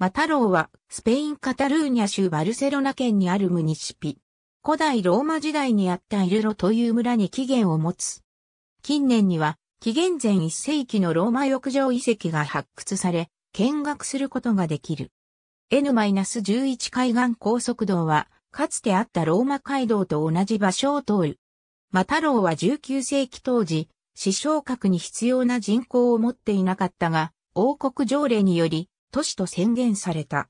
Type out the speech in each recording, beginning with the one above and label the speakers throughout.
Speaker 1: マタローは、スペイン・カタルーニャ州バルセロナ県にあるムニシピ。古代ローマ時代にあったイルロという村に起源を持つ。近年には、紀元前1世紀のローマ浴場遺跡が発掘され、見学することができる。N-11 海岸高速道は、かつてあったローマ街道と同じ場所を通る。マタローは19世紀当時、死傷閣に必要な人口を持っていなかったが、王国条例により、都市と宣言された。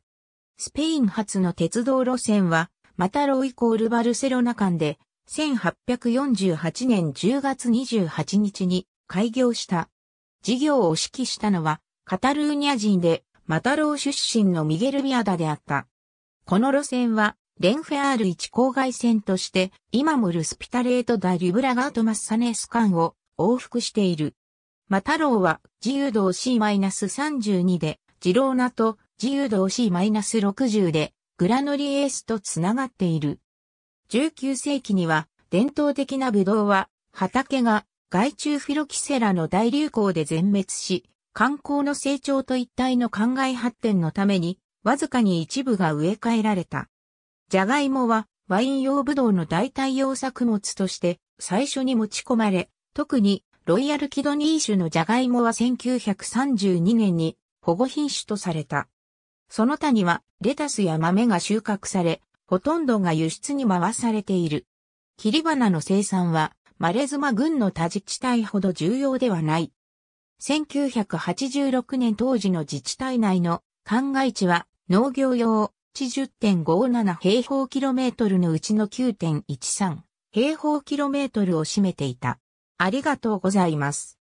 Speaker 1: スペイン発の鉄道路線は、マタロイコールバルセロナ間で、1848年10月28日に開業した。事業を指揮したのは、カタルーニャ人で、マタロー出身のミゲル・ビアダであった。この路線は、レンフェアール1郊外線として、今もルスピタレート・ダ・リブラガート・マッサネス間を往復している。マタローは自由度 C-32 でジローナと自由度 C-60 でグラノリエースとつながっている。19世紀には伝統的なブドウは畑が害虫フィロキセラの大流行で全滅し、観光の成長と一体の灌漑発展のために、わずかに一部が植え替えられた。ジャガイモはワイン用ブドウの代替用作物として最初に持ち込まれ、特にロイヤルキドニー種のジャガイモは1932年に保護品種とされた。その他には、レタスや豆が収穫され、ほとんどが輸出に回されている。切り花の生産は、マレズマ軍の多自治体ほど重要ではない。1986年当時の自治体内の灌漑地は農業用地10.57平方キロメートルのうちの9.13平方キロメートルを占めていた。ありがとうございます。